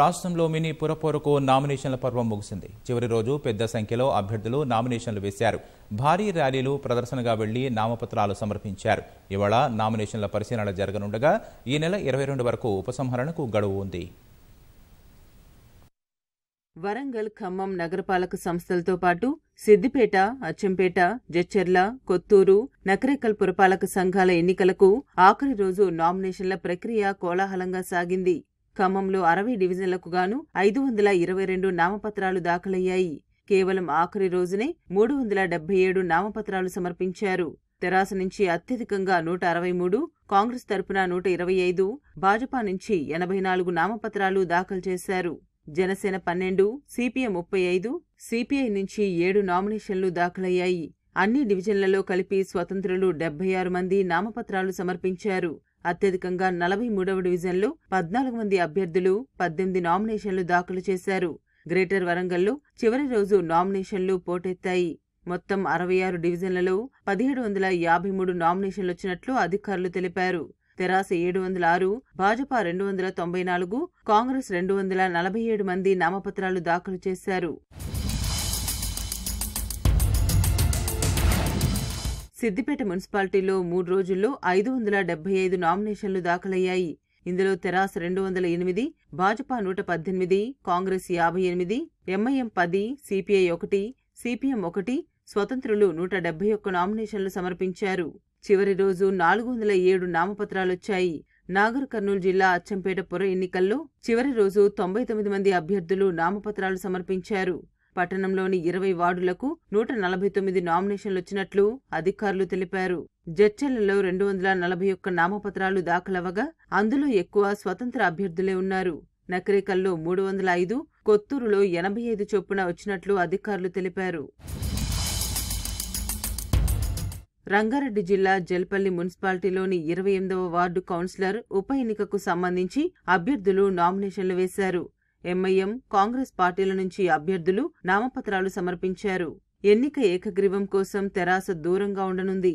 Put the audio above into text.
రాష్ట్రంలో మినీ పురపోరుకు నామినేషన్ల పర్వం ముగిసింది చివరి రోజు పెద్ద సంఖ్యలో అభ్యర్థులు నామినేషన్లు వేశారు భారీ ర్యాలీలు ప్రదర్శనగా వెళ్లి నామపత్రాలు సమర్పించారు ఇవాళ నామినేషన్ల పరిశీలన జరగనుండగా ఈ నెల ఇరవై రెండు వరకు ఉపసంహరణకు గడువు ఉంది వరంగల్ ఖమ్మం నగరపాలక సంస్థలతో పాటు సిద్దిపేట అచ్చంపేట జచ్చెర్ల కొత్తూరు నకరేకల్ పురపాలక సంఘాల ఎన్నికలకు ఆఖరి రోజు నామినేషన్ల ప్రక్రియ కోలాహలంగా సాగింది ఖమ్మంలో అరవై డివిజన్లకు గాను ఐదు వందల ఇరవై రెండు నామపత్రాలు దాఖలయ్యాయి కేవలం ఆఖరి రోజునే మూడు వందల డెబ్బై ఏడు నామపత్రాలు సమర్పించారు తెరాస నుంచి అత్యధికంగా నూట అరవై మూడు కాంగ్రెస్ తరపున నూట ఇరవై ఐదు భాజపా నుంచి ఎనభై నాలుగు నామపత్రాలు దాఖలు చేశారు జనసేన పన్నెండు సిపిఎం ముప్పై ఐదు సిపిఐ నుంచి ఏడు నామినేషన్లు దాఖలయ్యాయి అన్ని డివిజన్లలో కలిపి స్వతంత్రులు డెబ్బై ఆరు మంది నామపత్రాలు సమర్పించారు అత్యధికంగా నలభై మూడవ డివిజన్లో పద్నాలుగు మంది అభ్యర్థులు పద్దెనిమిది నామినేషన్లు దాఖలు చేశారు గ్రేటర్ వరంగల్లో చివరి రోజు నామినేషన్లు పోటెత్తాయి మొత్తం అరవై ఆరు డివిజన్లలో పదిహేడు వందల యాభై మూడు నామినేషన్లు వచ్చినట్లు అధికారులు తెలిపారు తెరాస ఏడు వందల ఆరు భాజపా రెండు వందల తొంభై నాలుగు కాంగ్రెస్ రెండు వందల నలభై ఏడు మంది నామపత్రాలు దాఖలు చేశారు సిద్దిపేట మున్సిపాలిటీలో మూడు రోజుల్లో ఐదు వందల డెబ్బై ఐదు నామినేషన్లు దాఖలయ్యాయి ఇందులో తెరాస్ రెండు వందల ఎనిమిది భాజపా నూట పద్దెనిమిది కాంగ్రెస్ యాభై ఎనిమిది ఎంఐఎం పది సిపిఐ ఒకటి సిపిఎం ఒకటి స్వతంత్రులు నూట డెబ్బై ఒక్క నామినేషన్లు సమర్పించారు చివరి రోజు నాలుగు వందల ఏడు నామపత్రాలొచ్చాయి నాగర్ కర్నూలు జిల్లా అచ్చంపేట పుర ఎన్నికల్లో చివరి రోజు తొంభై తొమ్మిది మంది అభ్యర్థులు నామపత్రాలు సమర్పించారు పట్టణంలోని ఇరవై వార్డులకు నూట నలభై తొమ్మిది నామినేషన్లు వచ్చినట్లు అధికారులు తెలిపారు జడ్చర్లలో రెండు వందల నలభై ఒక్క నామపత్రాలు దాఖలవగా అందులో ఎక్కువ స్వతంత్ర అభ్యర్థులే ఉన్నారు నకరేకల్లో మూడు వందల ఐదు కొత్తూరులో ఎనభై ఐదు చొప్పున వచ్చినట్లు అధికారులు తెలిపారు రంగారెడ్డి జిల్లా జల్పల్లి మున్సిపాలిటీలోని ఇరవై ఎనిమిదవ వార్డు కౌన్సిలర్ ఉప ఎన్నికకు సంబంధించి అభ్యర్థులు నామినేషన్లు వేశారు ఎంఐఎం కాంగ్రెస్ పార్టీల నుంచి అభ్యర్థులు నామపత్రాలు సమర్పించారు ఎన్నిక ఏకగ్రీవం కోసం తెరాస దూరంగా ఉండనుంది